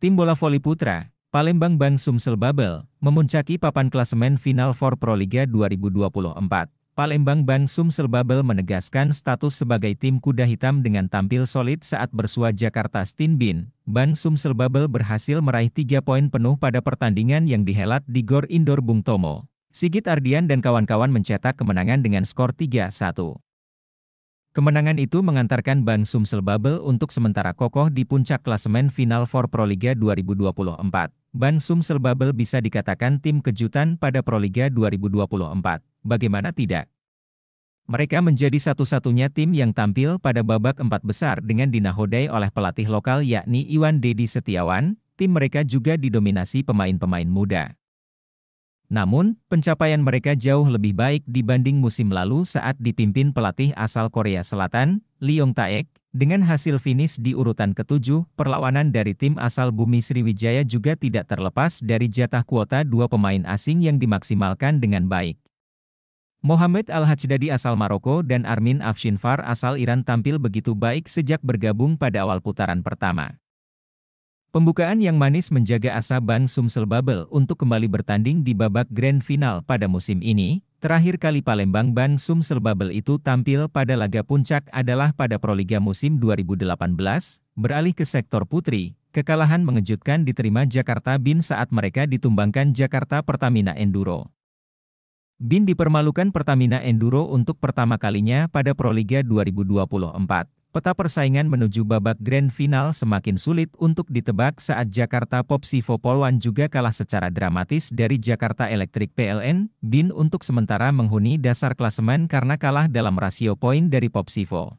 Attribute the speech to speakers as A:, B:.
A: Tim bola voli putra, Palembang Bang Sumsel Babel, memuncaki papan klasemen final Pro Liga 2024. Palembang Bang Sumsel Babel menegaskan status sebagai tim kuda hitam dengan tampil solid saat bersua Jakarta Stinbin. Bang Sumsel Babel berhasil meraih 3 poin penuh pada pertandingan yang dihelat di Gor Indoor Bung Tomo. Sigit Ardian dan kawan-kawan mencetak kemenangan dengan skor 3-1. Kemenangan itu mengantarkan Ban Sumsel Babel untuk sementara kokoh di puncak klasemen final for Proliga 2024. Ban Sumsel Babel bisa dikatakan tim kejutan pada Proliga 2024. Bagaimana tidak? Mereka menjadi satu-satunya tim yang tampil pada babak empat besar dengan dinahodai oleh pelatih lokal yakni Iwan Dedi Setiawan, tim mereka juga didominasi pemain-pemain muda. Namun, pencapaian mereka jauh lebih baik dibanding musim lalu saat dipimpin pelatih asal Korea Selatan, Lee yong Taek, dengan hasil finish di urutan ketujuh, perlawanan dari tim asal Bumi Sriwijaya juga tidak terlepas dari jatah kuota dua pemain asing yang dimaksimalkan dengan baik. Mohamed Al-Hajdadi asal Maroko dan Armin Afshinfar asal Iran tampil begitu baik sejak bergabung pada awal putaran pertama. Pembukaan yang manis menjaga asa Ban Sumsel Bubble untuk kembali bertanding di babak grand final pada musim ini. Terakhir kali Palembang Ban Sumsel Bubble itu tampil pada laga puncak adalah pada Proliga musim 2018, beralih ke sektor putri. Kekalahan mengejutkan diterima Jakarta Bin saat mereka ditumbangkan Jakarta Pertamina Enduro. Bin dipermalukan Pertamina Enduro untuk pertama kalinya pada Proliga 2024. Peta persaingan menuju babak grand final semakin sulit untuk ditebak saat Jakarta Popsivo Polwan juga kalah secara dramatis dari Jakarta Electric PLN, BIN untuk sementara menghuni dasar klasemen karena kalah dalam rasio poin dari Popsivo.